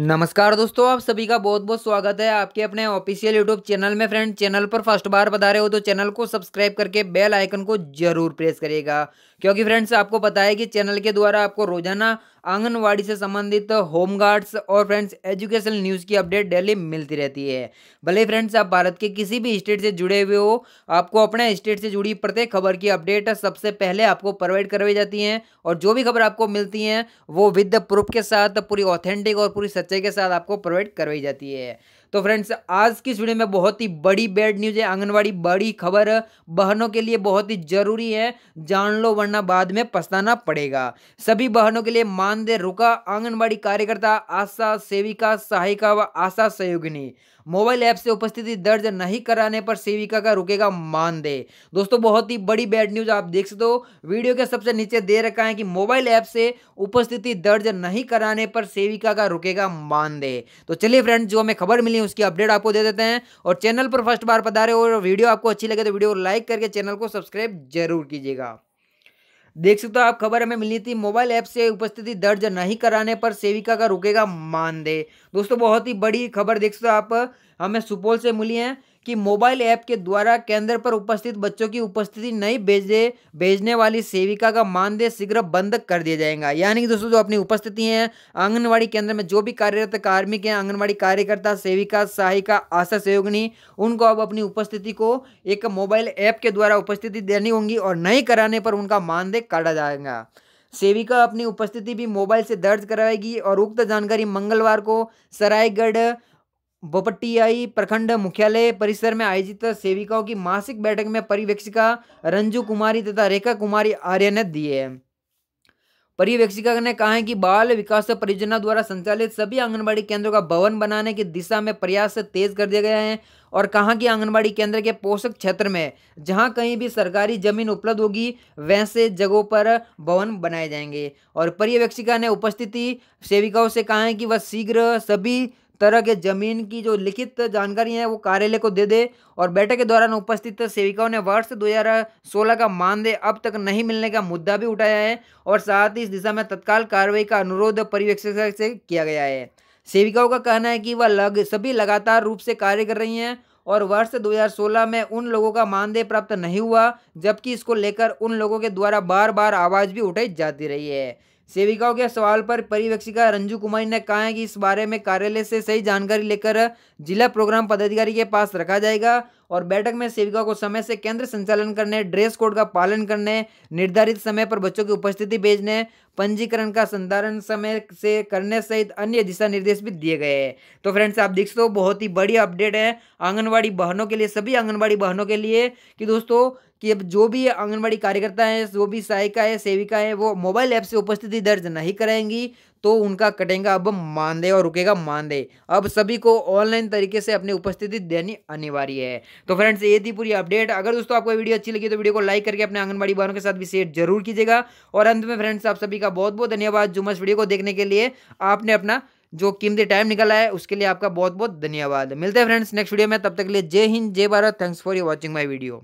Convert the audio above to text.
नमस्कार दोस्तों आप सभी का बहुत बहुत स्वागत है आपके अपने ऑफिशियल यूट्यूब चैनल में फ्रेंड चैनल पर फर्स्ट बार बता रहे हो तो चैनल को सब्सक्राइब करके बेल आइकन को जरूर प्रेस करिएगा क्योंकि फ्रेंड्स आपको पता है कि चैनल के द्वारा आपको रोजाना आंगनवाड़ी से संबंधित होम गार्ड्स और फ्रेंड्स एजुकेशनल न्यूज़ की अपडेट डेली मिलती रहती है भले फ्रेंड्स आप भारत के किसी भी स्टेट से जुड़े हुए हो आपको अपने स्टेट से जुड़ी प्रत्येक खबर की अपडेट सबसे पहले आपको प्रोवाइड करवाई जाती हैं और जो भी खबर आपको मिलती हैं वो विद प्रूफ के साथ पूरी ऑथेंटिक और पूरी सच्चाई के साथ आपको प्रोवाइड करवाई जाती है तो फ्रेंड्स आज की इस वीडियो में बहुत ही बड़ी बैड न्यूज है आंगनबाड़ी बड़ी खबर बहनों के लिए बहुत ही जरूरी है जान लो वरना बाद में पछताना पड़ेगा सभी बहनों के लिए मानदेय रुका आंगनबाड़ी कार्यकर्ता आशा सेविका सहायिका व आशा सहयोगिनी मोबाइल ऐप से उपस्थिति दर्ज नहीं कराने पर सेविका का रुकेगा मानदेय दोस्तों बहुत ही बड़ी बैड न्यूज आप देख सकते हो वीडियो के सबसे नीचे दे रखा है कि मोबाइल ऐप से उपस्थिति दर्ज नहीं कराने पर सेविका का रुकेगा मानदेय तो चलिए फ्रेंड जो हमें खबर मिली उसकी अपडेट आपको दे देते हैं और चैनल पर फर्स्ट बार पधारे और वीडियो आपको अच्छी लगे तो वीडियो को लाइक करके चैनल को सब्सक्राइब जरूर कीजिएगा देख सकते हो आप खबर हमें मिली थी मोबाइल ऐप से उपस्थिति दर्ज नहीं कराने पर सेविका का रुकेगा मानदेय दोस्तों बहुत ही बड़ी खबर देख सकते हो आप हमें सुपौल से मिली है कि मोबाइल ऐप के द्वारा केंद्र पर उपस्थित बच्चों की उपस्थिति नहीं भेजे भेजने वाली सेविका का मानदेय शीघ्र बंद कर दिया जाएगा यानी कि दोस्तों जो अपनी उपस्थिति है आंगनबाड़ी केंद्र में जो भी कार्यरत कार्मिक हैं आंगनबाड़ी कार्यकर्ता सेविका सहायिका आशा सहयोगिनी उनको अब अपनी उपस्थिति को एक मोबाइल ऐप के द्वारा उपस्थिति देनी होगी और नहीं कराने पर उनका मानदेय काटा जाएगा सेविका अपनी उपस्थिति भी मोबाइल से दर्ज कराएगी और उक्त जानकारी मंगलवार को सरायगढ़ बोपटियाई प्रखंड मुख्यालय परिसर में आयोजित सेविकाओं की मासिक बैठक में परिवेक्षिका रंजू कुमारी तथा रेखा कुमारी आर्य ने दिए परिवेक्षिका ने कहा है कि बाल विकास परियोजना द्वारा संचालित सभी आंगनबाड़ी केंद्रों का भवन बनाने की दिशा में प्रयास तेज कर दिया गया है और कहा कि आंगनबाड़ी केंद्र के पोषक क्षेत्र में जहां कहीं भी सरकारी जमीन उपलब्ध होगी वैसे जगहों पर भवन बनाए जाएंगे और पर्यवेक्षिका ने उपस्थिति सेविकाओं से कहा है कि वह शीघ्र सभी तरह के जमीन की जो लिखित जानकारी है वो कार्यालय को दे दे और बैठक के दौरान उपस्थित सेविकाओं ने वर्ष 2016 का मानदेय अब तक नहीं मिलने का मुद्दा भी उठाया है और साथ ही इस दिशा में तत्काल कार्रवाई का अनुरोध पर्यवेक्षक से किया गया है सेविकाओं का कहना है कि वह लग सभी लगातार रूप से कार्य कर रही हैं और वर्ष 2016 में उन लोगों का मानदेय प्राप्त नहीं हुआ जबकि इसको लेकर उन लोगों के द्वारा बार बार आवाज़ भी उठाई जाती रही है सेविकाओं के सवाल पर परिवेक्षिका रंजू कुमारी ने कहा है कि इस बारे में कार्यालय से सही जानकारी लेकर जिला प्रोग्राम पदाधिकारी के पास रखा जाएगा और बैठक में सेविकाओं को समय से केंद्र संचालन करने ड्रेस कोड का पालन करने निर्धारित समय पर बच्चों की उपस्थिति भेजने पंजीकरण का संधारण समय से करने सहित अन्य दिशा निर्देश भी दिए गए हैं तो फ्रेंड्स आप देख सकते हो बहुत ही बढ़िया अपडेट है आंगनबाड़ी बहनों के लिए सभी आंगनबाड़ी बहनों के लिए कि दोस्तों कि अब जो भी आंगनबाड़ी कार्यकर्ता है जो भी सहायिका है सेविका है वो मोबाइल ऐप से उपस्थिति दर्ज नहीं कराएंगी तो उनका कटेगा अब मानदेय और रुकेगा मानदेय अब सभी को ऑनलाइन तरीके से अपनी उपस्थिति देनी अनिवार्य है तो फ्रेंड्स ये थी पूरी अपडेट अगर दोस्तों आपको वीडियो अच्छी लगी तो वीडियो को लाइक करके अपने आंगनबाड़ी बहनों के साथ भी शेयर जरूर कीजिएगा और अंत में फ्रेंड्स आप सभी का बहुत बहुत धन्यवाद जुमस वीडियो को देखने के लिए आपने अपना जो कीमती टाइम निकला है उसके लिए आपका बहुत बहुत धन्यवाद मिलते हैं फ्रेंड्स नेक्स्ट वीडियो में तब तक के लिए जय हिंद जय Bharat thanks for you watching my video